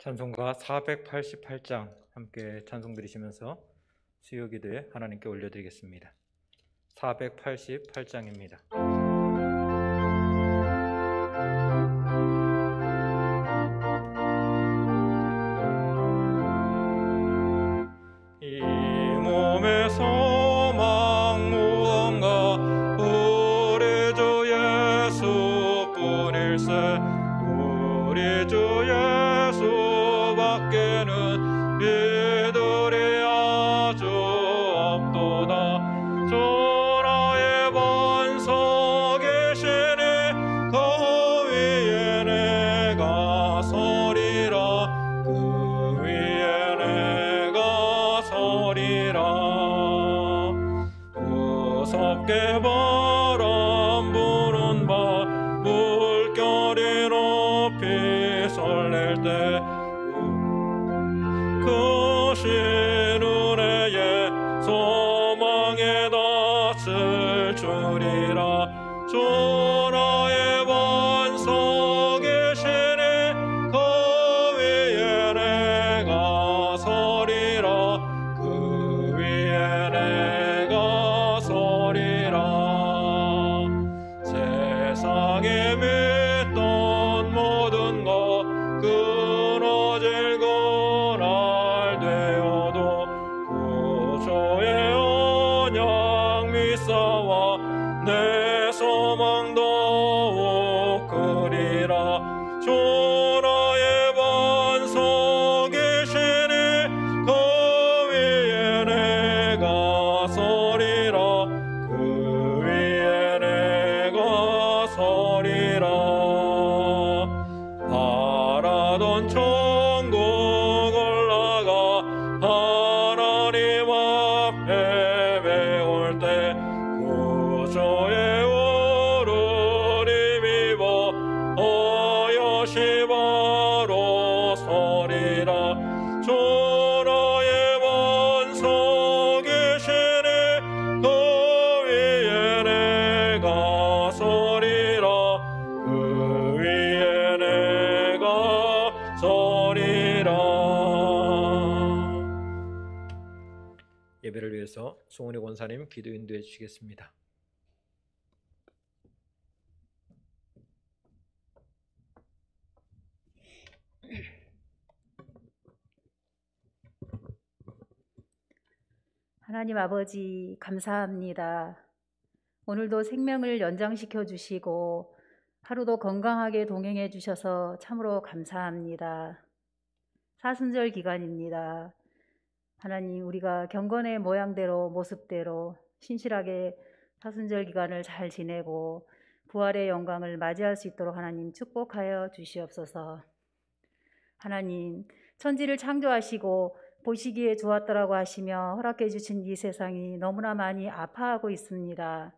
찬송가 488장 함께 찬송 드리시면서 수요기도에 하나님께 올려드리겠습니다. 488장입니다. 위해서 송은희 권사님 기도 인도해 주시겠습니다. 하나님 아버지 감사합니다. 오늘도 생명을 연장시켜 주시고 하루도 건강하게 동행해 주셔서 참으로 감사합니다. 사순절 기간입니다. 하나님 우리가 경건의 모양대로 모습대로 신실하게 사순절 기간을 잘 지내고 부활의 영광을 맞이할 수 있도록 하나님 축복하여 주시옵소서. 하나님 천지를 창조하시고 보시기에 좋았더라고 하시며 허락해 주신 이 세상이 너무나 많이 아파하고 있습니다.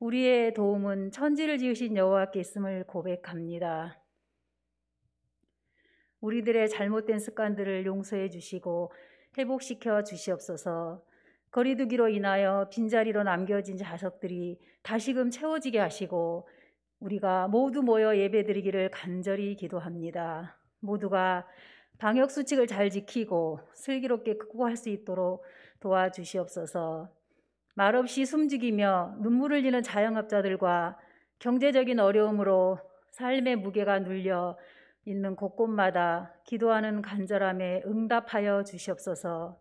우리의 도움은 천지를 지으신 여호와께 있음을 고백합니다. 우리들의 잘못된 습관들을 용서해 주시고 회복시켜 주시옵소서. 거리두기로 인하여 빈자리로 남겨진 자석들이 다시금 채워지게 하시고 우리가 모두 모여 예배드리기를 간절히 기도합니다. 모두가 방역 수칙을 잘 지키고 슬기롭게 극복할 수 있도록 도와주시옵소서. 말없이 숨죽이며 눈물 흘리는 자영업자들과 경제적인 어려움으로 삶의 무게가 눌려 있는 곳곳마다 기도하는 간절함에 응답하여 주시옵소서.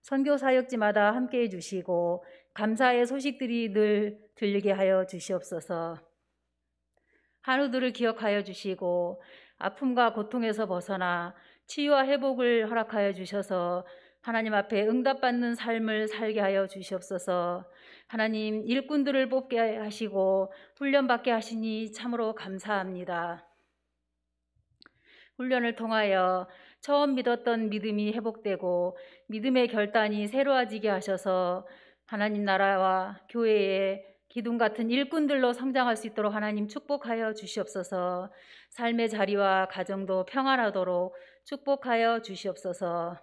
선교 사역지마다 함께 해 주시고 감사의 소식들이 늘 들리게 하여 주시옵소서. 한우들을 기억하여 주시고 아픔과 고통에서 벗어나 치유와 회복을 허락하여 주셔서 하나님 앞에 응답받는 삶을 살게 하여 주시옵소서. 하나님 일꾼들을 뽑게 하시고 훈련받게 하시니 참으로 감사합니다. 훈련을 통하여 처음 믿었던 믿음이 회복되고 믿음의 결단이 새로워지게 하셔서 하나님 나라와 교회의 기둥 같은 일꾼들로 성장할 수 있도록 하나님 축복하여 주시옵소서. 삶의 자리와 가정도 평안하도록 축복하여 주시옵소서.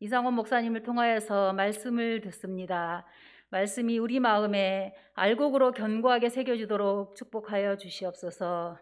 이상원 목사님을 통하여서 말씀을 듣습니다. 말씀이 우리 마음에 알곡으로 견고하게 새겨지도록 축복하여 주시옵소서.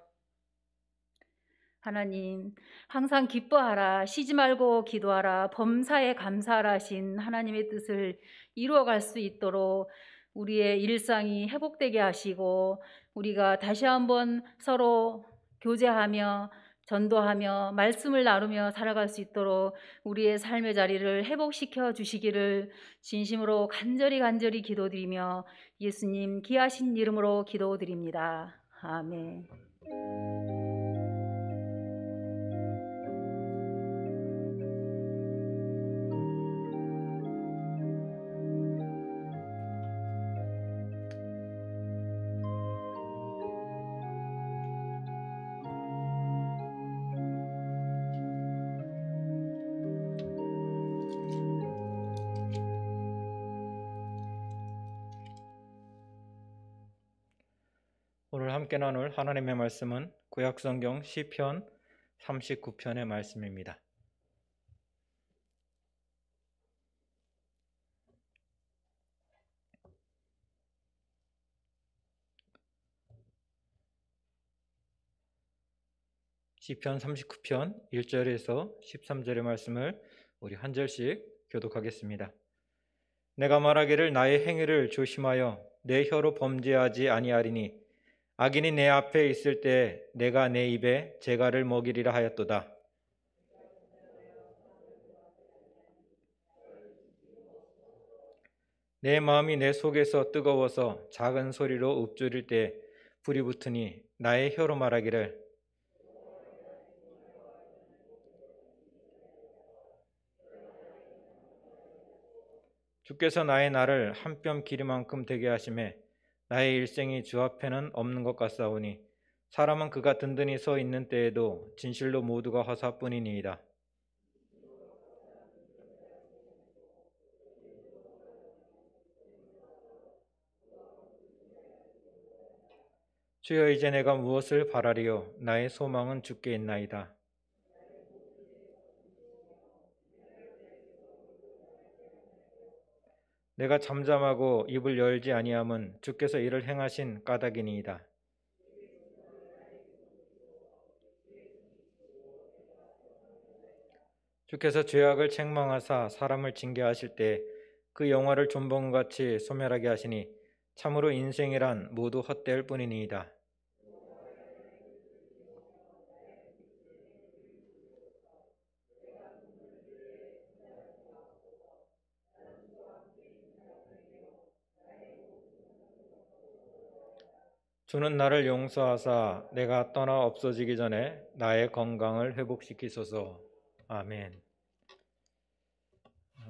하나님, 항상 기뻐하라, 쉬지 말고 기도하라, 범사에 감사하라 신 하나님의 뜻을 이루어갈 수 있도록 우리의 일상이 회복되게 하시고, 우리가 다시 한번 서로 교제하며, 전도하며, 말씀을 나누며 살아갈 수 있도록 우리의 삶의 자리를 회복시켜 주시기를 진심으로 간절히 간절히 기도드리며 예수님 기하신 이름으로 기도드립니다. 아멘. 오늘 함께 나눌 하나님의 말씀은 구약성경 시편 39편의 말씀입니다. 시편 39편 1절에서 13절의 말씀을 우리 한 절씩 교독하겠습니다. 내가 말하기를 나의 행위를 조심하여 내 혀로 범죄하지 아니하리니 악인이 내 앞에 있을 때 내가 내 입에 재갈을 먹이리라 하였도다. 내 마음이 내 속에서 뜨거워서 작은 소리로 읊조릴 때 불이 붙으니 나의 혀로 말하기를 주께서 나의 나를 한 뼘 길이만큼 되게 하심에 나의 일생이 주 앞에는 없는 것 같사오니 사람은 그가 든든히 서 있는 때에도 진실로 모두가 허사뿐이니이다 주여 이제 내가 무엇을 바라리요 나의 소망은 죽게 있나이다. 내가 잠잠하고 입을 열지 아니함은 주께서 이를 행하신 까닭이니이다. 주께서 죄악을 책망하사 사람을 징계하실 때 그 영화를 존봉같이 소멸하게 하시니 참으로 인생이란 모두 헛될 뿐이니이다. 주는 나를 용서하사 내가 떠나 없어지기 전에 나의 건강을 회복시키소서. 아멘.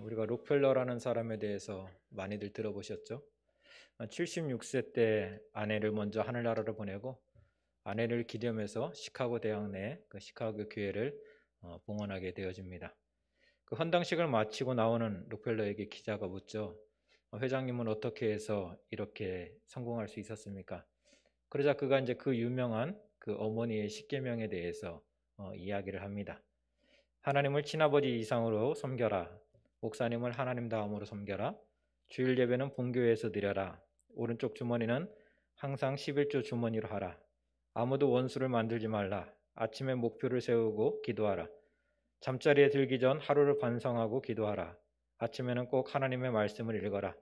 우리가 록펠러라는 사람에 대해서 많이들 들어보셨죠? 76세 때 아내를 먼저 하늘나라로 보내고 아내를 기념해서 시카고 대학 내그 시카고 교회를 어, 봉헌하게 되어집니다. 그 헌당식을 마치고 나오는 록펠러에게 기자가 묻죠. 어, 회장님은 어떻게 해서 이렇게 성공할 수 있었습니까? 그러자 그가 이제 그 유명한 그 어머니의 십계명에 대해서 어, 이야기를 합니다. 하나님을 친아버지 이상으로 섬겨라. 목사님을 하나님 다음으로 섬겨라. 주일 예배는 본교회에서 드려라. 오른쪽 주머니는 항상 11조 주머니로 하라. 아무도 원수를 만들지 말라. 아침에 목표를 세우고 기도하라. 잠자리에 들기 전 하루를 반성하고 기도하라. 아침에는 꼭 하나님의 말씀을 읽어라.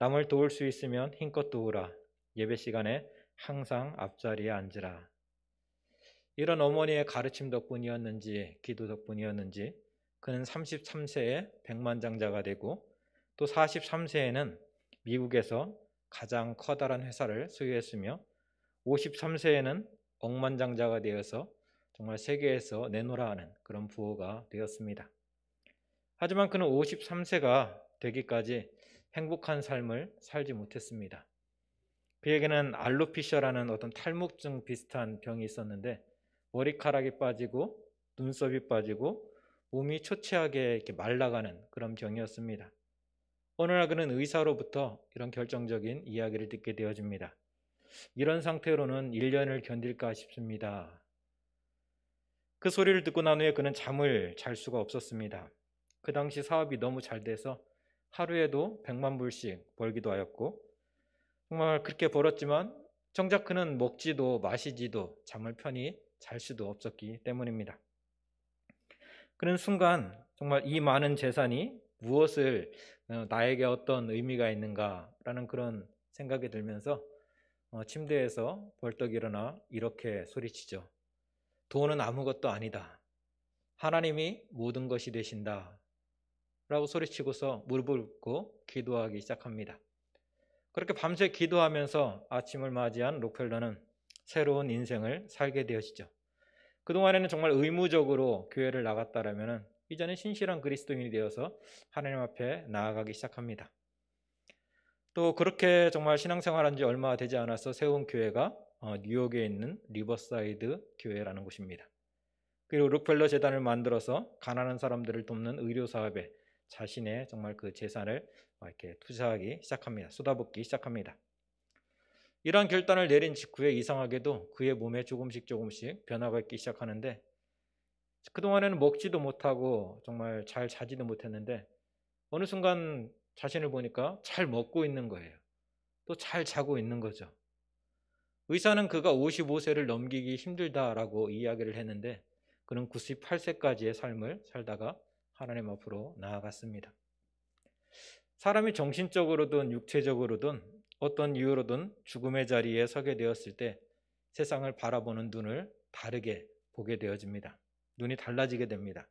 남을 도울 수 있으면 힘껏 도우라. 예배 시간에 항상 앞자리에 앉으라. 이런 어머니의 가르침 덕분이었는지 기도 덕분이었는지 그는 33세에 백만장자가 되고 또 43세에는 미국에서 가장 커다란 회사를 소유했으며 53세에는 억만장자가 되어서 정말 세계에서 내놓으라 하는 그런 부호가 되었습니다. 하지만 그는 53세가 되기까지 행복한 삶을 살지 못했습니다. 그에게는 알루피셔라는 어떤 탈목증 비슷한 병이 있었는데 머리카락이 빠지고 눈썹이 빠지고 몸이 초췌하게 이렇게 말라가는 그런 병이었습니다. 어느 날 그는 의사로부터 이런 결정적인 이야기를 듣게 되어집니다. 이런 상태로는 1년을 견딜까 싶습니다. 그 소리를 듣고 난 후에 그는 잠을 잘 수가 없었습니다. 그 당시 사업이 너무 잘 돼서 하루에도 100만 불씩 벌기도 하였고 정말 그렇게 벌었지만 정작 그는 먹지도 마시지도 잠을 편히 잘 수도 없었기 때문입니다. 그런 순간 정말 이 많은 재산이 무엇을 어, 나에게 어떤 의미가 있는가라는 그런 생각이 들면서 어, 침대에서 벌떡 일어나 이렇게 소리치죠. 돈은 아무것도 아니다. 하나님이 모든 것이 되신다. 라고 소리치고서 무릎을 꿇고 기도하기 시작합니다. 그렇게 밤새 기도하면서 아침을 맞이한 록펠러는 새로운 인생을 살게 되어지죠. 그동안에는 정말 의무적으로 교회를 나갔다라면 이제는 신실한 그리스도인이 되어서 하나님 앞에 나아가기 시작합니다. 또 그렇게 정말 신앙생활한 지 얼마 되지 않아서 세운 교회가 어, 뉴욕에 있는 리버사이드 교회라는 곳입니다. 그리고 록펠러 재단을 만들어서 가난한 사람들을 돕는 의료 사업에 자신의 정말 그 재산을 어, 이렇게 투자하기 시작합니다. 쏟아붓기 시작합니다. 이러한 결단을 내린 직후에 이상하게도 그의 몸에 조금씩 조금씩 변화가 있기 시작하는데 그동안에는 먹지도 못하고 정말 잘 자지도 못했는데 어느 순간 자신을 보니까 잘 먹고 있는 거예요. 또 잘 자고 있는 거죠. 의사는 그가 55세를 넘기기 힘들다라고 이야기를 했는데 그는 98세까지의 삶을 살다가 하나님 앞으로 나아갔습니다. 사람이 정신적으로든 육체적으로든 어떤 이유로든 죽음의 자리에 서게 되었을 때 세상을 바라보는 눈을 다르게 보게 되어집니다. 눈이 달라지게 됩니다.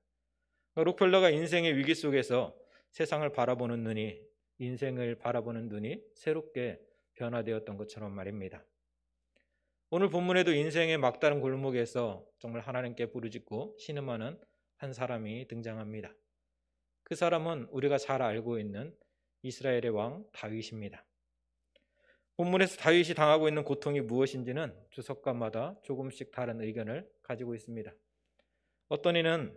로펠러가 인생의 위기 속에서 세상을 바라보는 눈이 인생을 바라보는 눈이 새롭게 변화되었던 것처럼 말입니다. 오늘 본문에도 인생의 막다른 골목에서 정말 하나님께 부르짖고 신음하는 한 사람이 등장합니다. 그 사람은 우리가 잘 알고 있는 이스라엘의 왕 다윗입니다. 본문에서 다윗이 당하고 있는 고통이 무엇인지는 주석가마다 조금씩 다른 의견을 가지고 있습니다. 어떤 이는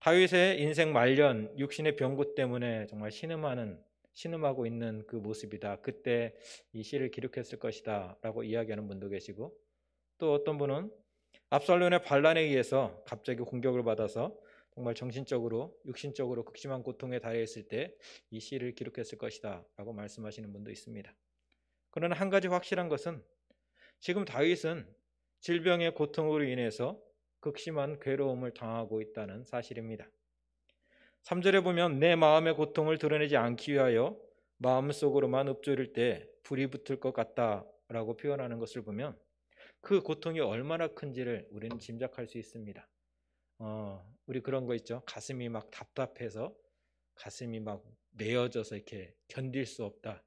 다윗의 인생 말년 육신의 병고 때문에 정말 신음하는 신음하고 있는 그 모습이다. 그때 이 시를 기록했을 것이다라고 이야기하는 분도 계시고 또 어떤 분은 압살론의 반란에 의해서 갑자기 공격을 받아서 정말 정신적으로 육신적으로 극심한 고통에 달해있을 때 이 시를 기록했을 것이다 라고 말씀하시는 분도 있습니다. 그러나 한 가지 확실한 것은 지금 다윗은 질병의 고통으로 인해서 극심한 괴로움을 당하고 있다는 사실입니다. 3절에 보면 내 마음의 고통을 드러내지 않기 위하여 마음속으로만 읊조릴 때 불이 붙을 것 같다라고 표현하는 것을 보면 그 고통이 얼마나 큰지를 우리는 짐작할 수 있습니다. 어, 우리 그런 거 있죠. 가슴이 막 답답해서 가슴이 막 메어져서 이렇게 견딜 수 없다.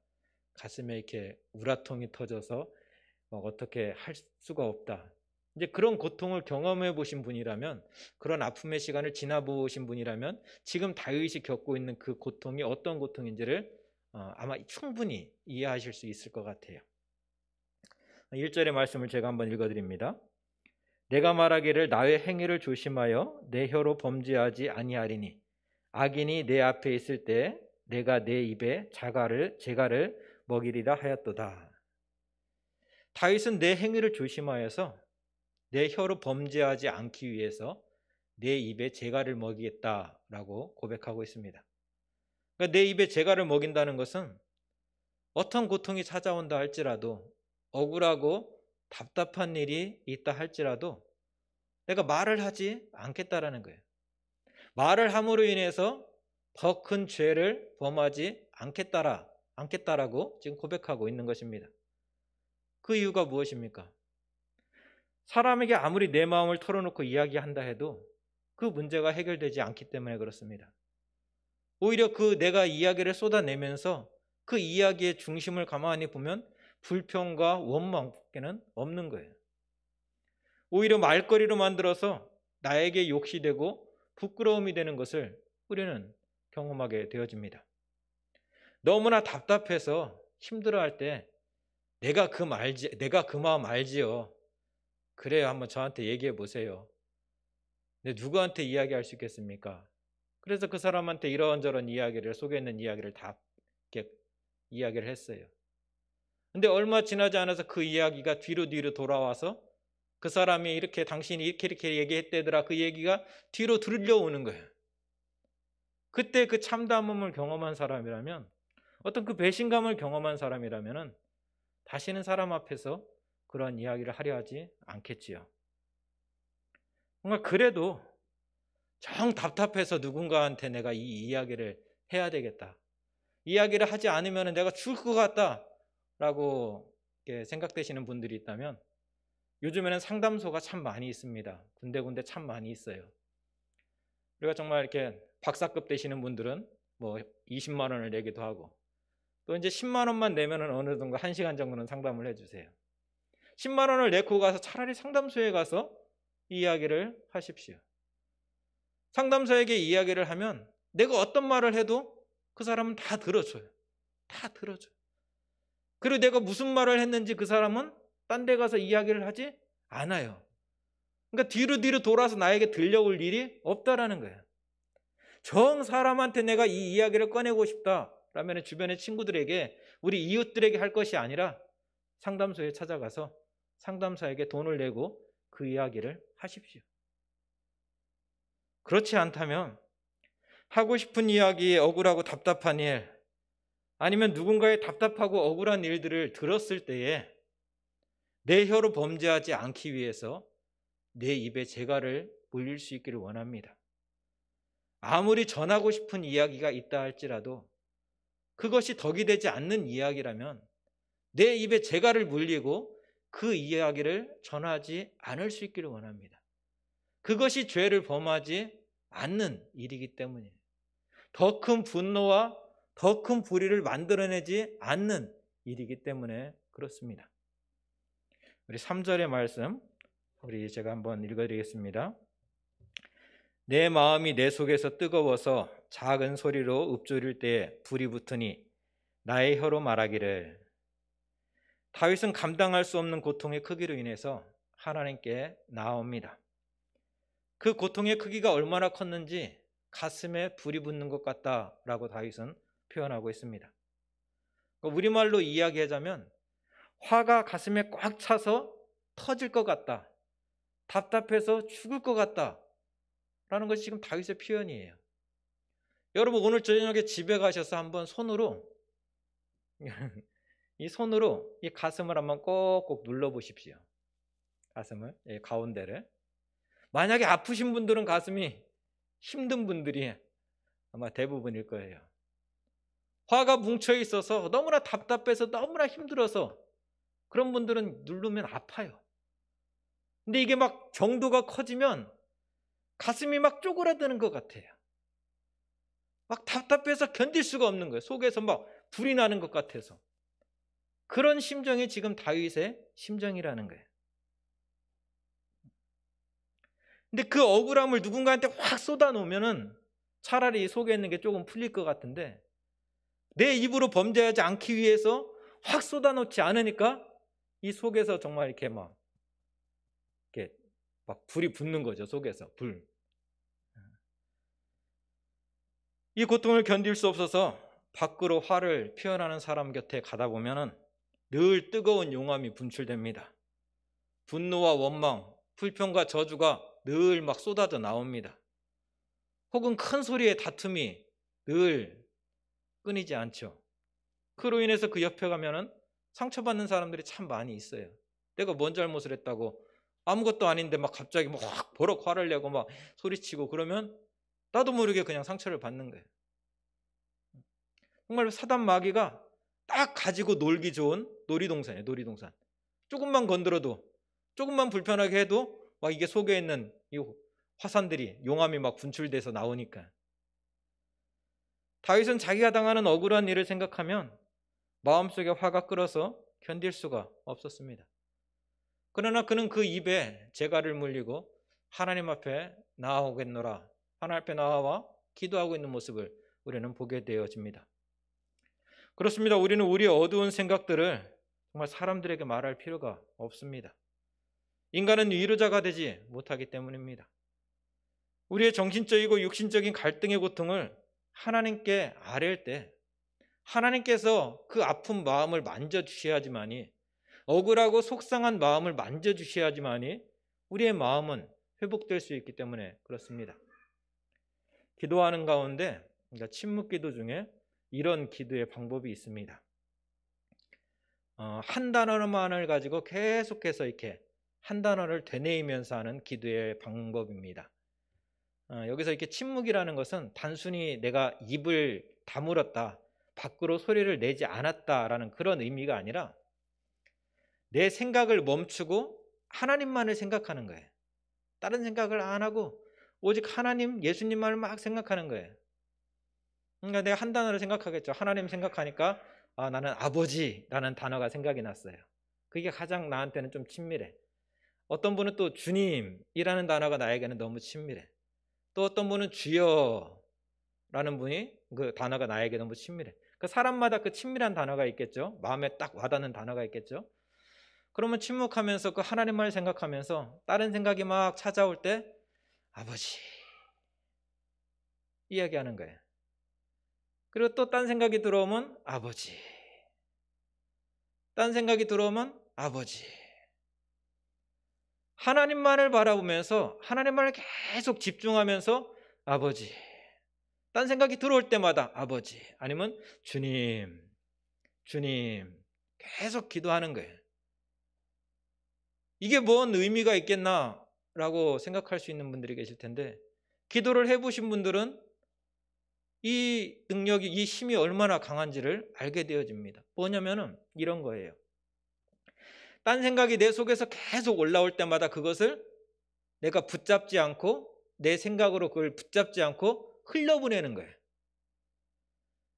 가슴에 이렇게 우라통이 터져서 어떻게 할 수가 없다. 이제 그런 고통을 경험해 보신 분이라면 그런 아픔의 시간을 지나보신 분이라면 지금 다윗이 겪고 있는 그 고통이 어떤 고통인지를 어, 아마 충분히 이해하실 수 있을 것 같아요. 1절의 어, 말씀을 제가 한번 읽어드립니다. 내가 말하기를 나의 행위를 조심하여 내 혀로 범죄하지 아니하리니 악인이 내 앞에 있을 때 내가 내 입에 자갈을 제갈을 먹이리라 하였도다. 다윗은 내 행위를 조심하여서 내 혀로 범죄하지 않기 위해서 내 입에 제갈을 먹이겠다라고 고백하고 있습니다. 그러니까 내 입에 제갈을 먹인다는 것은 어떤 고통이 찾아온다 할지라도 억울하고 답답한 일이 있다 할지라도 내가 말을 하지 않겠다라는 거예요. 말을 함으로 인해서 더 큰 죄를 범하지 않겠다라, 않겠다라고 지금 고백하고 있는 것입니다. 그 이유가 무엇입니까? 사람에게 아무리 내 마음을 털어놓고 이야기한다 해도 그 문제가 해결되지 않기 때문에 그렇습니다. 오히려 그 내가 이야기를 쏟아내면서 그 이야기의 중심을 가만히 보면 불평과 원망밖에는 없는 거예요. 오히려 말거리로 만들어서 나에게 욕시 되고 부끄러움이 되는 것을 우리는 경험하게 되어집니다. 너무나 답답해서 힘들어할 때 내가 그 말지 내가 그 마음 알지요. 그래요. 한번 저한테 얘기해 보세요. 근데 네, 누구한테 이야기할 수 있겠습니까? 그래서 그 사람한테 이런저런 이야기를 속에 있는 이야기를 다 이렇게 이야기를 했어요. 근데 얼마 지나지 않아서 그 이야기가 뒤로 뒤로 돌아와서 그 사람이 이렇게 당신이 이렇게 이렇게 얘기했대더라 그 얘기가 뒤로 들려오는 거예요. 그때 그 참담함을 경험한 사람이라면 어떤 그 배신감을 경험한 사람이라면 다시는 사람 앞에서 그런 이야기를 하려 하지 않겠지요. 뭔가 그래도 정 답답해서 누군가한테 내가 이 이야기를 해야 되겠다. 이야기를 하지 않으면 내가 죽을 것 같다. 라고 생각되시는 분들이 있다면 요즘에는 상담소가 참 많이 있습니다. 군데군데 참 많이 있어요. 우리가 정말 이렇게 박사급 되시는 분들은 뭐 20만 원을 내기도 하고 또 이제 10만 원만 내면은 어느 정도 1시간 정도는 상담을 해주세요. 10만 원을 내고 가서 차라리 상담소에 가서 이야기를 하십시오. 상담소에게 이야기를 하면 내가 어떤 말을 해도 그 사람은 다 들어줘요. 다 들어줘요. 그리고 내가 무슨 말을 했는지 그 사람은 딴 데 가서 이야기를 하지 않아요. 그러니까 뒤로 뒤로 돌아서 나에게 들려올 일이 없다라는 거예요. 정 사람한테 내가 이 이야기를 꺼내고 싶다라면 주변의 친구들에게 우리 이웃들에게 할 것이 아니라 상담소에 찾아가서 상담사에게 돈을 내고 그 이야기를 하십시오. 그렇지 않다면 하고 싶은 이야기에 억울하고 답답한 일, 아니면 누군가의 답답하고 억울한 일들을 들었을 때에 내 혀로 범죄하지 않기 위해서 내 입에 재갈을 물릴 수 있기를 원합니다. 아무리 전하고 싶은 이야기가 있다 할지라도 그것이 덕이 되지 않는 이야기라면 내 입에 재갈을 물리고 그 이야기를 전하지 않을 수 있기를 원합니다. 그것이 죄를 범하지 않는 일이기 때문이에요. 더 큰 분노와 더큰 불의를 만들어내지 않는 일이기 때문에 그렇습니다. 우리 3절의 말씀 우리 제가 한번 읽어드리겠습니다. 내 마음이 내 속에서 뜨거워서 작은 소리로 읊조릴 때에 불이 붙으니 나의 혀로 말하기를 다윗은 감당할 수 없는 고통의 크기로 인해서 하나님께 나옵니다. 그 고통의 크기가 얼마나 컸는지 가슴에 불이 붙는 것 같다라고 다윗은 표현하고 있습니다. 그러니까 우리말로 이야기하자면 화가 가슴에 꽉 차서 터질 것 같다. 답답해서 죽을 것 같다. 라는 것이 지금 다윗의 표현이에요. 여러분 오늘 저녁에 집에 가셔서 한번 손으로 이 손으로 이 가슴을 한번 꼭꼭 눌러 보십시오. 가슴을 예, 가운데를 만약에 아프신 분들은 가슴이 힘든 분들이 아마 대부분일 거예요. 화가 뭉쳐 있어서 너무나 답답해서 너무나 힘들어서 그런 분들은 누르면 아파요. 근데 이게 막 경도가 커지면 가슴이 막 쪼그라드는 것 같아요. 막 답답해서 견딜 수가 없는 거예요. 속에서 막 불이 나는 것 같아서. 그런 심정이 지금 다윗의 심정이라는 거예요. 근데 그 억울함을 누군가한테 확 쏟아놓으면은 차라리 속에 있는 게 조금 풀릴 것 같은데 내 입으로 범죄하지 않기 위해서 확 쏟아놓지 않으니까 이 속에서 정말 이렇게 막 이렇게 막 불이 붙는 거죠 속에서 불. 이 고통을 견딜 수 없어서 밖으로 화를 표현하는 사람 곁에 가다 보면은 늘 뜨거운 용암이 분출됩니다. 분노와 원망, 불평과 저주가 늘 막 쏟아져 나옵니다. 혹은 큰 소리의 다툼이 늘 끊이지 않죠. 그로 인해서 그 옆에 가면은 상처받는 사람들이 참 많이 있어요. 내가 뭔 잘못을 했다고 아무것도 아닌데 막 갑자기 막 뭐 버럭 화를 내고 막 소리치고 그러면 나도 모르게 그냥 상처를 받는 거예요. 정말 사단 마귀가 딱 가지고 놀기 좋은 놀이동산이에요, 놀이동산. 조금만 건드려도, 조금만 불편하게 해도 막 이게 속에 있는 이 화산들이 용암이 막 분출돼서 나오니까. 다윗은 자기가 당하는 억울한 일을 생각하면 마음속에 화가 끓어서 견딜 수가 없었습니다. 그러나 그는 그 입에 재갈을 물리고 하나님 앞에 나아오겠노라 하나님 앞에 나와 기도하고 있는 모습을 우리는 보게 되어집니다. 그렇습니다. 우리는 우리의 어두운 생각들을 정말 사람들에게 말할 필요가 없습니다. 인간은 위로자가 되지 못하기 때문입니다. 우리의 정신적이고 육신적인 갈등의 고통을 하나님께 아뢰일 때 하나님께서 그 아픈 마음을 만져 주셔야지만이 억울하고 속상한 마음을 만져 주셔야지만이 우리의 마음은 회복될 수 있기 때문에 그렇습니다. 기도하는 가운데 그러니까 침묵 기도 중에 이런 기도의 방법이 있습니다. 어, 한 단어만을 가지고 계속해서 이렇게 한 단어를 되뇌이면서 하는 기도의 방법입니다. 어, 여기서 이렇게 침묵이라는 것은 단순히 내가 입을 다물었다, 밖으로 소리를 내지 않았다라는 그런 의미가 아니라 내 생각을 멈추고 하나님만을 생각하는 거예요. 다른 생각을 안 하고 오직 하나님, 예수님만을 막 생각하는 거예요. 그러니까 내가 한 단어를 생각하겠죠. 하나님 생각하니까 아, 나는 아버지라는 단어가 생각이 났어요. 그게 가장 나한테는 좀 친밀해. 어떤 분은 또 주님이라는 단어가 나에게는 너무 친밀해. 또 어떤 분은 주여라는 분이 그 단어가 나에게 너무 친밀해. 그 사람마다 그 친밀한 단어가 있겠죠. 마음에 딱 와닿는 단어가 있겠죠. 그러면 침묵하면서 그 하나님만을 생각하면서 다른 생각이 막 찾아올 때 아버지 이야기하는 거예요. 그리고 또 딴 생각이 들어오면 아버지. 딴 생각이 들어오면 아버지. 하나님만을 바라보면서 하나님만을 계속 집중하면서 아버지. 딴 생각이 들어올 때마다 아버지 아니면 주님. 주님. 계속 기도하는 거예요. 이게 뭔 의미가 있겠나라고 생각할 수 있는 분들이 계실 텐데 기도를 해 보신 분들은 이 능력이 이 힘이 얼마나 강한지를 알게 되어집니다. 뭐냐면은 이런 거예요. 딴 생각이 내 속에서 계속 올라올 때마다 그것을 내가 붙잡지 않고 내 생각으로 그걸 붙잡지 않고 흘려보내는 거예요.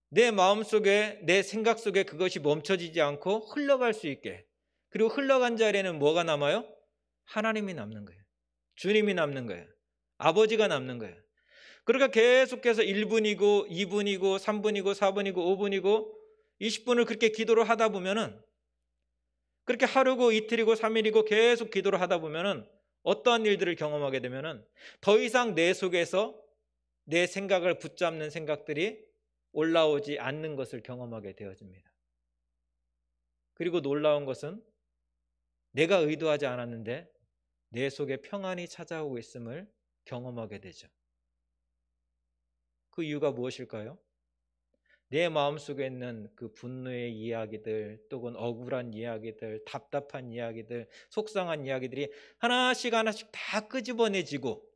내 마음 속에 내 생각 속에 그것이 멈춰지지 않고 흘러갈 수 있게 그리고 흘러간 자리에는 뭐가 남아요? 하나님이 남는 거예요. 주님이 남는 거예요. 아버지가 남는 거예요. 그러니까 계속해서 1분이고 2분이고 3분이고 4분이고 5분이고 20분을 그렇게 기도를 하다 보면은 그렇게 하루고 이틀이고 3일이고 계속 기도를 하다 보면은 어떠한 일들을 경험하게 되면은 더 이상 내 속에서 내 생각을 붙잡는 생각들이 올라오지 않는 것을 경험하게 되어집니다. 그리고 놀라운 것은 내가 의도하지 않았는데 내 속에 평안이 찾아오고 있음을 경험하게 되죠. 그 이유가 무엇일까요? 내 마음속에 있는 그 분노의 이야기들 또는 억울한 이야기들 답답한 이야기들 속상한 이야기들이 하나씩 하나씩 다 끄집어내지고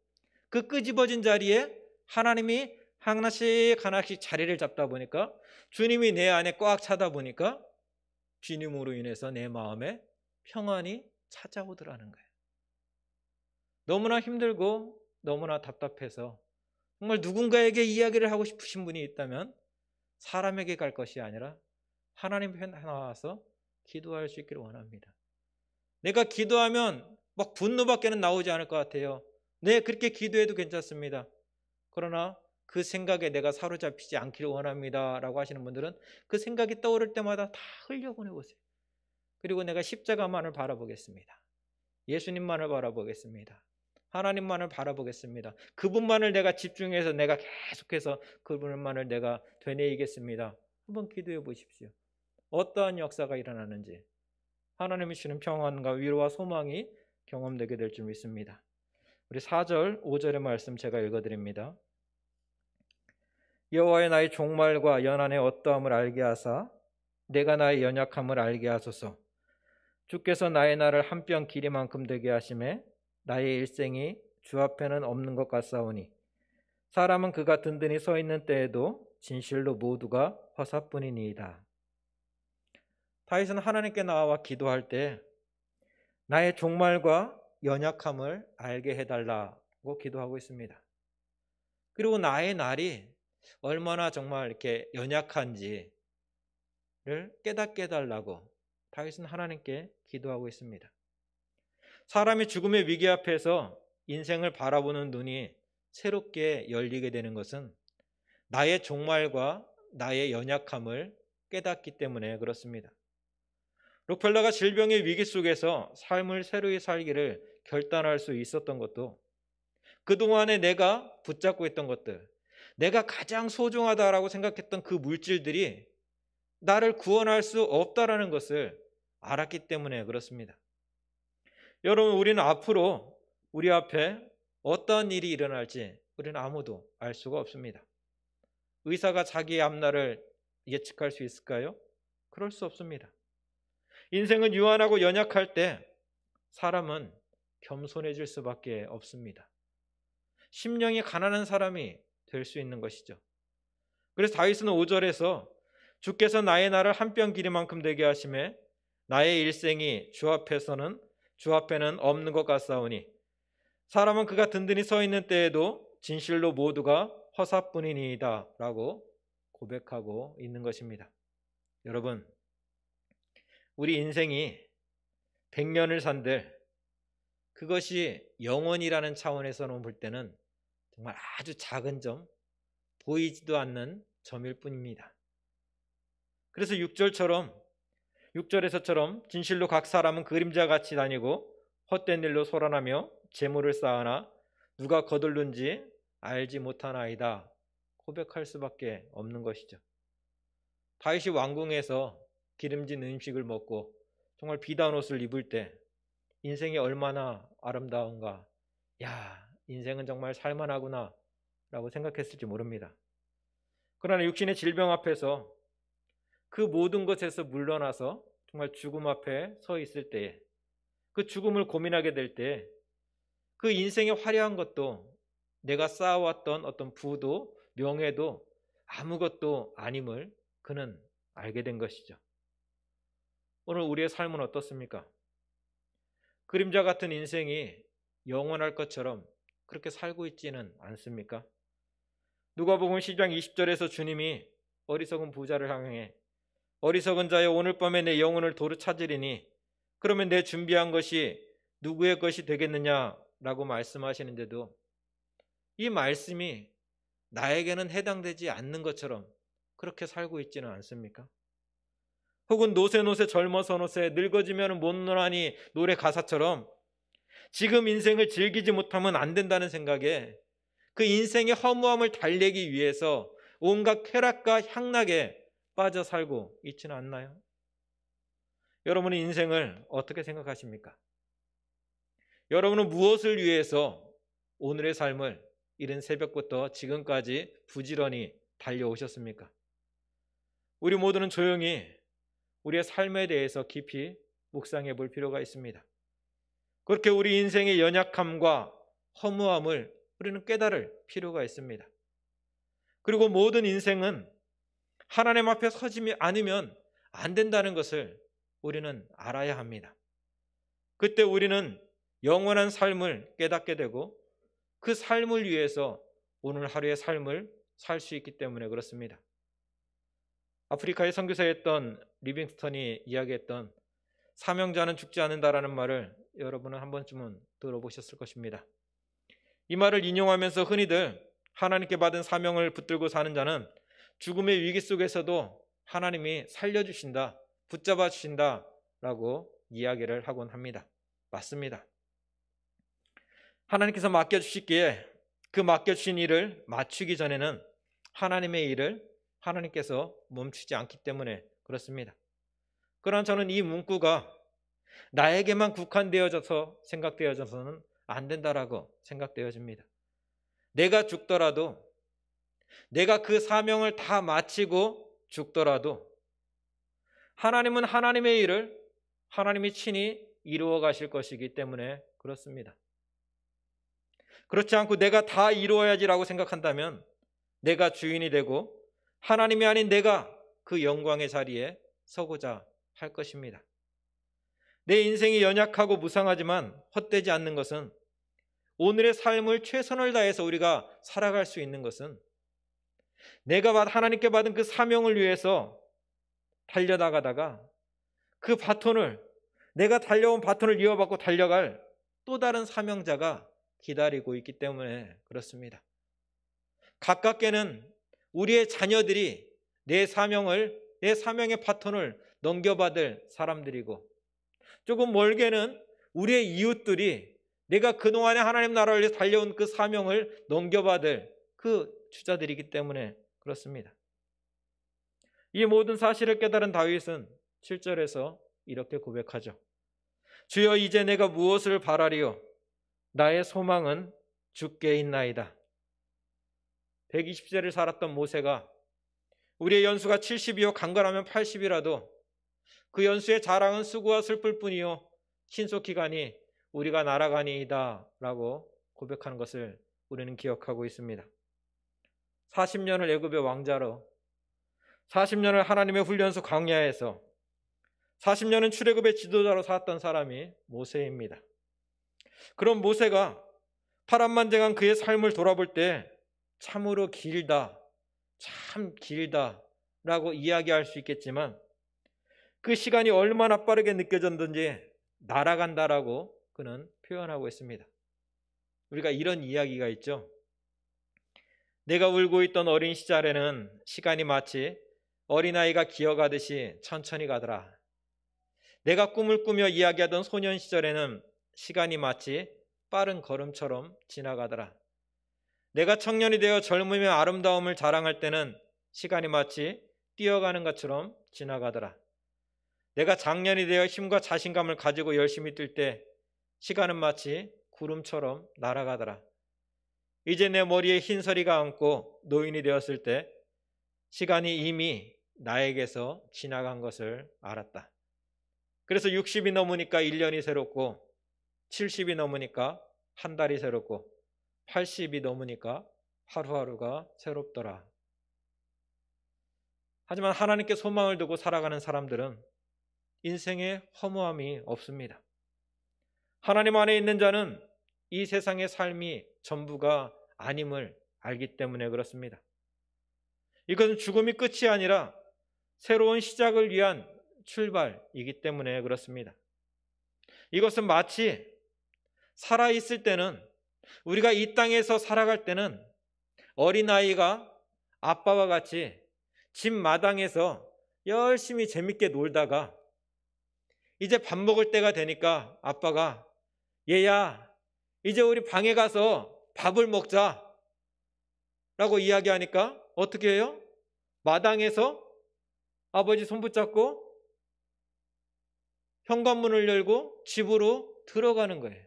그 끄집어진 자리에 하나님이 하나씩 하나씩 자리를 잡다 보니까 주님이 내 안에 꽉 차다 보니까 주님으로 인해서 내 마음에 평안이 찾아오더라는 거예요. 너무나 힘들고 너무나 답답해서 정말 누군가에게 이야기를 하고 싶으신 분이 있다면 사람에게 갈 것이 아니라 하나님 편에 나와서 기도할 수 있기를 원합니다. 내가 기도하면 막 분노밖에는 나오지 않을 것 같아요. 네, 그렇게 기도해도 괜찮습니다. 그러나 그 생각에 내가 사로잡히지 않기를 원합니다. 라고 하시는 분들은 그 생각이 떠오를 때마다 다 흘려보내보세요. 그리고 내가 십자가만을 바라보겠습니다. 예수님만을 바라보겠습니다. 하나님만을 바라보겠습니다. 그분만을 내가 집중해서 내가 계속해서 그분만을 내가 되뇌이겠습니다. 한번 기도해 보십시오. 어떠한 역사가 일어나는지 하나님이 주는 평안과 위로와 소망이 경험되게 될 줄 믿습니다. 우리 4절, 5절의 말씀 제가 읽어 드립니다. 여호와의 나의 종말과 연한의 어떠함을 알게 하사 내가 나의 연약함을 알게 하소서. 주께서 나의 나를 한뼘 길이만큼 되게 하심에 나의 일생이 주 앞에는 없는 것 같사오니 사람은 그가 든든히 서 있는 때에도 진실로 모두가 허사뿐이니이다 다윗은 하나님께 나와 기도할 때 나의 종말과 연약함을 알게 해달라고 기도하고 있습니다. 그리고 나의 날이 얼마나 정말 이렇게 연약한지를 깨닫게 해달라고 다윗은 하나님께 기도하고 있습니다. 사람이 죽음의 위기 앞에서 인생을 바라보는 눈이 새롭게 열리게 되는 것은 나의 종말과 나의 연약함을 깨닫기 때문에 그렇습니다. 록펠러가 질병의 위기 속에서 삶을 새로이 살기를 결단할 수 있었던 것도 그동안에 내가 붙잡고 있던 것들, 내가 가장 소중하다라고 생각했던 그 물질들이 나를 구원할 수 없다라는 것을 알았기 때문에 그렇습니다. 여러분 우리는 앞으로 우리 앞에 어떤 일이 일어날지 우리는 아무도 알 수가 없습니다. 의사가 자기의 앞날을 예측할 수 있을까요? 그럴 수 없습니다. 인생은 유한하고 연약할 때 사람은 겸손해질 수밖에 없습니다. 심령이 가난한 사람이 될 수 있는 것이죠. 그래서 다윗은 5절에서 주께서 나의 나를 한뼘 길이만큼 되게 하심에 나의 일생이 주 앞에서는 주 앞에는 없는 것 같사오니 사람은 그가 든든히 서 있는 때에도 진실로 모두가 허사뿐이니이다라고 고백하고 있는 것입니다. 여러분, 우리 인생이 100년을 산들 그것이 영원이라는 차원에서는 볼 때는 정말 아주 작은 점, 보이지도 않는 점일 뿐입니다. 그래서 6절처럼 6절에서처럼 진실로 각 사람은 그림자 같이 다니고 헛된 일로 소란하며 재물을 쌓으나 누가 거들는지 알지 못한아이다 고백할 수밖에 없는 것이죠. 다윗이 왕궁에서 기름진 음식을 먹고 정말 비단 옷을 입을 때 인생이 얼마나 아름다운가. 야, 인생은 정말 살만하구나. 라고 생각했을지 모릅니다. 그러나 육신의 질병 앞에서 그 모든 것에서 물러나서 정말 죽음 앞에 서 있을 때에 그 죽음을 고민하게 될 때 그 인생의 화려한 것도 내가 쌓아왔던 어떤 부도 명예도 아무것도 아님을 그는 알게 된 것이죠. 오늘 우리의 삶은 어떻습니까? 그림자 같은 인생이 영원할 것처럼 그렇게 살고 있지는 않습니까? 누가복음 10장 20절에서 주님이 어리석은 부자를 향해 어리석은 자여 오늘 밤에 내 영혼을 도로 찾으리니 그러면 내 준비한 것이 누구의 것이 되겠느냐라고 말씀하시는데도 이 말씀이 나에게는 해당되지 않는 것처럼 그렇게 살고 있지는 않습니까? 혹은 노새노새 젊어서 노새 늙어지면 못 노라니 노래 가사처럼 지금 인생을 즐기지 못하면 안 된다는 생각에 그 인생의 허무함을 달래기 위해서 온갖 쾌락과 향락에 빠져 살고 있지는 않나요? 여러분의 인생을 어떻게 생각하십니까? 여러분은 무엇을 위해서 오늘의 삶을 이른 새벽부터 지금까지 부지런히 달려오셨습니까? 우리 모두는 조용히 우리의 삶에 대해서 깊이 묵상해 볼 필요가 있습니다. 그렇게 우리 인생의 연약함과 허무함을 우리는 깨달을 필요가 있습니다. 그리고 모든 인생은 하나님 앞에 서지 않으면 안 된다는 것을 우리는 알아야 합니다. 그때 우리는 영원한 삶을 깨닫게 되고 그 삶을 위해서 오늘 하루의 삶을 살 수 있기 때문에 그렇습니다. 아프리카의 선교사였던 리빙스턴이 이야기했던 사명자는 죽지 않는다라는 말을 여러분은 한 번쯤은 들어보셨을 것입니다. 이 말을 인용하면서 흔히들 하나님께 받은 사명을 붙들고 사는 자는 죽음의 위기 속에서도 하나님이 살려주신다, 붙잡아 주신다 라고 이야기를 하곤 합니다. 맞습니다. 하나님께서 맡겨주시기에 그 맡겨주신 일을 맞추기 전에는 하나님의 일을 하나님께서 멈추지 않기 때문에 그렇습니다. 그러나 저는 이 문구가 나에게만 국한되어져서 생각되어져서는 안 된다라고 생각되어집니다. 내가 죽더라도 내가 그 사명을 다 마치고 죽더라도 하나님은 하나님의 일을 하나님이 친히 이루어 가실 것이기 때문에 그렇습니다. 그렇지 않고 내가 다 이루어야지라고 생각한다면 내가 주인이 되고 하나님이 아닌 내가 그 영광의 자리에 서고자 할 것입니다. 내 인생이 연약하고 무상하지만 헛되지 않는 것은 오늘의 삶을 최선을 다해서 우리가 살아갈 수 있는 것은 내가 하나님께 받은 그 사명을 위해서 달려나가다가 그 바톤을 내가 달려온 바톤을 이어받고 달려갈 또 다른 사명자가 기다리고 있기 때문에 그렇습니다. 가깝게는 우리의 자녀들이 내 사명을 내 사명의 바톤을 넘겨받을 사람들이고 조금 멀게는 우리의 이웃들이 내가 그동안에 하나님 나라를 달려온 그 사명을 넘겨받을 그 주자들이기 때문에 그렇습니다. 이 모든 사실을 깨달은 다윗은 7절에서 이렇게 고백하죠. 주여 이제 내가 무엇을 바라리요? 나의 소망은 죽게 있나이다. 120세를 살았던 모세가 우리의 연수가 70이요 간간하면 80이라도 그 연수의 자랑은 수고와 슬플 뿐이요 신속기간이 우리가 날아가니이다 라고 고백하는 것을 우리는 기억하고 있습니다. 40년을 애굽의 왕자로 40년을 하나님의 훈련소 광야에서 40년은 출애굽의 지도자로 살았던 사람이 모세입니다. 그럼 모세가 파란만장한 그의 삶을 돌아볼 때 참으로 길다, 참 길다 라고 이야기할 수 있겠지만 그 시간이 얼마나 빠르게 느껴졌는지 날아간다라고 그는 표현하고 있습니다. 우리가 이런 이야기가 있죠. 내가 울고 있던 어린 시절에는 시간이 마치 어린아이가 기어가듯이 천천히 가더라. 내가 꿈을 꾸며 이야기하던 소년 시절에는 시간이 마치 빠른 걸음처럼 지나가더라. 내가 청년이 되어 젊음의 아름다움을 자랑할 때는 시간이 마치 뛰어가는 것처럼 지나가더라. 내가 장년이 되어 힘과 자신감을 가지고 열심히 뛸 때 시간은 마치 구름처럼 날아가더라. 이제 내 머리에 흰서리가 얹고 노인이 되었을 때 시간이 이미 나에게서 지나간 것을 알았다. 그래서 60이 넘으니까 1년이 새롭고 70이 넘으니까 한 달이 새롭고 80이 넘으니까 하루하루가 새롭더라. 하지만 하나님께 소망을 두고 살아가는 사람들은 인생에 허무함이 없습니다. 하나님 안에 있는 자는 이 세상의 삶이 전부가 아님을 알기 때문에 그렇습니다. 이것은 죽음이 끝이 아니라 새로운 시작을 위한 출발이기 때문에 그렇습니다. 이것은 마치 살아있을 때는 우리가 이 땅에서 살아갈 때는 어린아이가 아빠와 같이 집 마당에서 열심히 재밌게 놀다가 이제 밥 먹을 때가 되니까 아빠가 얘야 이제 우리 방에 가서 밥을 먹자. 라고 이야기하니까 어떻게 해요? 마당에서 아버지 손 붙잡고 현관문을 열고 집으로 들어가는 거예요.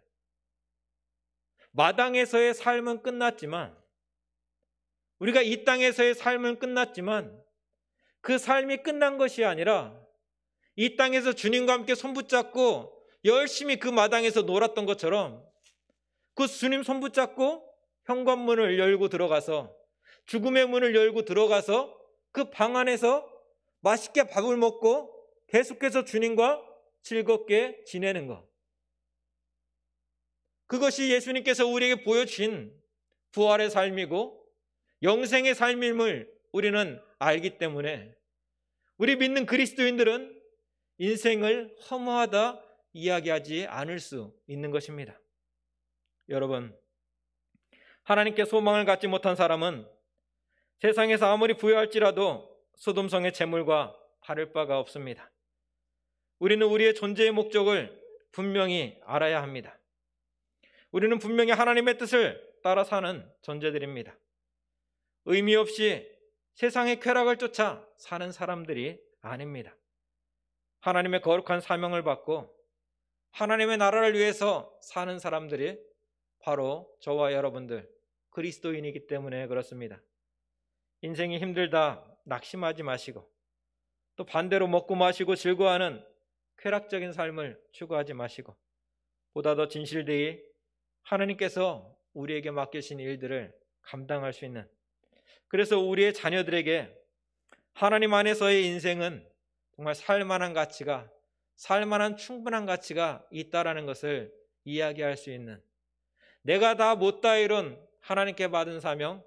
마당에서의 삶은 끝났지만 우리가 이 땅에서의 삶은 끝났지만 그 삶이 끝난 것이 아니라 이 땅에서 주님과 함께 손붙잡고 열심히 그 마당에서 놀았던 것처럼 그스님손 붙잡고 현관문을 열고 들어가서 죽음의 문을 열고 들어가서 그 방 안에서 맛있게 밥을 먹고 계속해서 주님과 즐겁게 지내는 것. 그것이 예수님께서 우리에게 보여준 부활의 삶이고 영생의 삶임을 우리는 알기 때문에 우리 믿는 그리스도인들은 인생을 허무하다 이야기하지 않을 수 있는 것입니다. 여러분, 하나님께 소망을 갖지 못한 사람은 세상에서 아무리 부여할지라도 소돔성의 재물과 바를 바가 없습니다. 우리는 우리의 존재의 목적을 분명히 알아야 합니다. 우리는 분명히 하나님의 뜻을 따라 사는 존재들입니다. 의미 없이 세상의 쾌락을 쫓아 사는 사람들이 아닙니다. 하나님의 거룩한 사명을 받고 하나님의 나라를 위해서 사는 사람들이 바로 저와 여러분들 그리스도인이기 때문에 그렇습니다. 인생이 힘들다 낙심하지 마시고 또 반대로 먹고 마시고 즐거워하는 쾌락적인 삶을 추구하지 마시고 보다 더 진실되이 하나님께서 우리에게 맡기신 일들을 감당할 수 있는 그래서 우리의 자녀들에게 하나님 안에서의 인생은 정말 살만한 가치가 살만한 충분한 가치가 있다라는 것을 이야기할 수 있는 내가 다 못다 이룬 하나님께 받은 사명,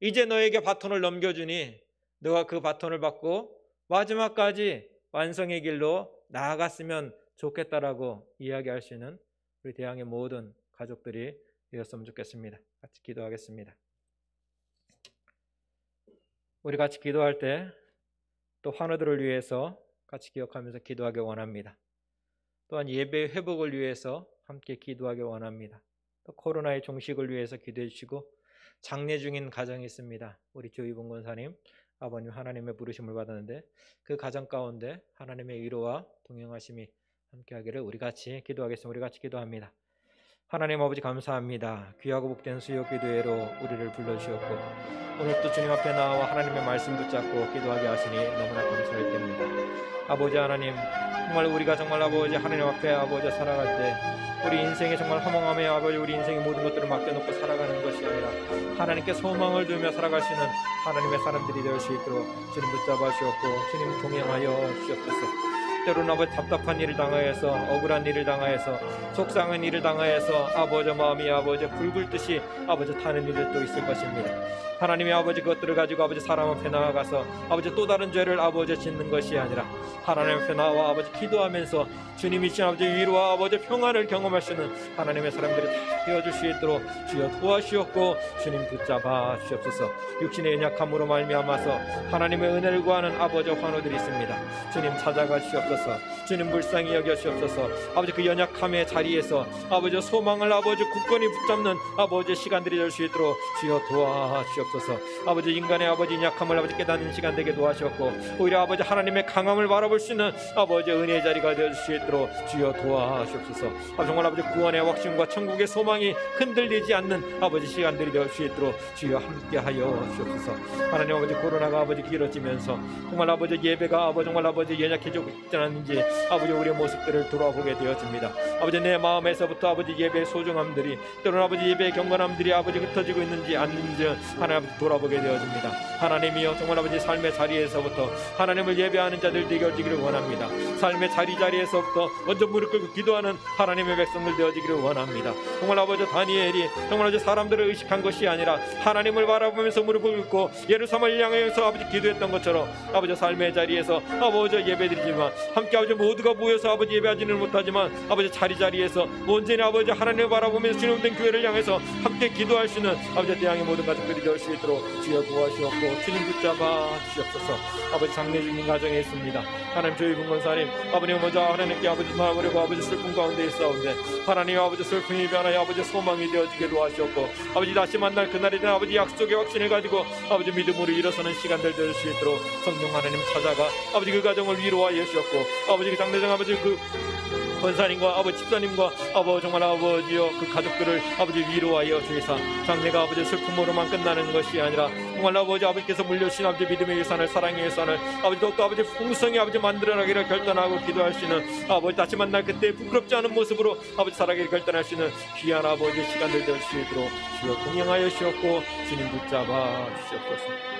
이제 너에게 바톤을 넘겨주니 너가 그 바톤을 받고 마지막까지 완성의 길로 나아갔으면 좋겠다라고 이야기할 수 있는 우리 대항의 모든 가족들이 되었으면 좋겠습니다. 같이 기도하겠습니다. 우리 같이 기도할 때 또 환우들을 위해서 같이 기억하면서 기도하기 원합니다. 또한 예배 회복을 위해서 함께 기도하기 원합니다. 코로나의 종식을 위해서 기도해 주시고 장례 중인 가정이 있습니다. 우리 조이봉 권사님 아버님 하나님의 부르심을 받았는데 그 가정 가운데 하나님의 위로와 동행하심이 함께하기를 우리 같이 기도하겠습니다. 우리 같이 기도합니다. 하나님 아버지 감사합니다. 귀하고 복된 수요 기도회로 우리를 불러주셨고 오늘도 주님 앞에 나와 하나님의 말씀 붙잡고 기도하게 하시니 너무나 감사할 때입니다. 아버지 하나님 정말 우리가 정말 아버지 하나님 앞에 아버지 살아갈 때 우리 인생에 정말 허망함에 아버지 우리 인생의 모든 것들을 맡겨놓고 살아가는 것이 아니라 하나님께 소망을 두며 살아갈 수 있는 하나님의 사람들이 될 수 있도록 주님 붙잡아 주셨고 주님 동행하여 주셨소서 때로는 아버 답답한 일을 당하여서 억울한 일을 당하여서 속상한 일을 당하여서 아버지 마음이 아버지 붉을 듯이 아버지 타는 일도 있을 것입니다. 하나님의 아버지 그것들을 가지고 아버지 사람 앞에 나아가서 아버지 또 다른 죄를 아버지 짓는 것이 아니라 하나님 앞에 나와 아버지 기도하면서 주님이신 아버지 위로와 아버지 평안을 경험할 수 있는 하나님의 사람들이 다 되어줄 수 있도록 주여 도와주셨고 주님 붙잡아 주옵소서 육신의 연약함으로 말미암아서 하나님의 은혜를 구하는 아버지 환호들이 있습니다 주님 찾아가 주옵소서 주님 불쌍히 여겨 주옵소서 아버지 그 연약함의 자리에서 아버지 소망을 아버지 굳건히 붙잡는 아버지 시간들이 될 수 있도록 주여 도와주옵소서 주시옵소서 아버지 인간의 아버지 약함을 아버지 깨닫는 시간 되게 도하셨고 오히려 아버지 하나님의 강함을 바라볼 수 있는 아버지 은혜의 자리가 되어수 있도록 주여 도와하시옵소서 아버지 정말 아버지 구원의 확신과 천국의 소망이 흔들리지 않는 아버지 시간들이 되어수 있도록 주여 함께하여 주옵소서 하나님 아버지 코로나가 아버지 길어지면서 정말 아버지 예배가 아버지 정말 아버지 연약해지고 있지 않는지 아버지 우리의 모습들을 돌아보게 되어집니다 아버지 내 마음에서부터 아버지 예배의 소중함들이 또는 아버지 예배의 경건함들이 아버지 흩어지고 있는지 않는지 하나님 하나님 돌아보게 되어집니다. 하나님이여 정말 아버지 삶의 자리에서부터 하나님을 예배하는 자들 되게 지기를 원합니다. 삶의 자리 자리에서부터 먼저 무릎 꿇고 기도하는 하나님의 백성들 되어지기를 원합니다. 정말 아버지 다니엘이 정말 아버지 사람들을 의식한 것이 아니라 하나님을 바라보면서 무릎을 꿇고 예루살렘을 향해서 아버지 기도했던 것처럼 아버지 삶의 자리에서 아버지 예배드리지만 함께 아버지 모두가 모여서 아버지 예배하지는 못하지만 아버지 자리 자리에서 온전히 아버지 하나님을 바라보면서 주님된 교회를 향해서 함께 기도할 수 있는 아버지 대양의 모든 가족들이 될수 수 있도록 주여 도와주옵고 주님 붙잡아 주옵소서 아버지 장례 주님 가정에 있습니다 하나님 저희 분권사님 아버님 먼저 하나님께 아버지 마음으로 아버지 슬픔 가운데 있사온데 하나님 아버지 슬픔이 변하여 아버지 소망이 되어지게 도와주옵고 아버지 다시 만날 그날이 대한 아버지 약속의 확신을 가지고 아버지 믿음으로 일어서는 시간들 될수 있도록 성령 하나님 찾아가 아버지 그 가정을 위로하여 주옵고 아버지 그 장례장 아버지 그 권사님과 아버지 집사님과 아버 지 정말 아버지여 그 가족들을 아버지 위로하여 주이사 장례가 아버지 슬픔으로만 끝나는 것이 아니라 정말 아버지 아버지께서 물려주신 아버지 믿음의 예산을 사랑의 예산을 아버지 또 아버지 풍성히 아버지 만들어나기를 결단하고 기도할 수 있는 아버지 다시 만날 그때 부끄럽지 않은 모습으로 아버지 사랑을 결단할 수 있는 귀한 아버지 시간들 될수 있도록 주여 공양하여 주셨고 주님 붙잡아 주셨소서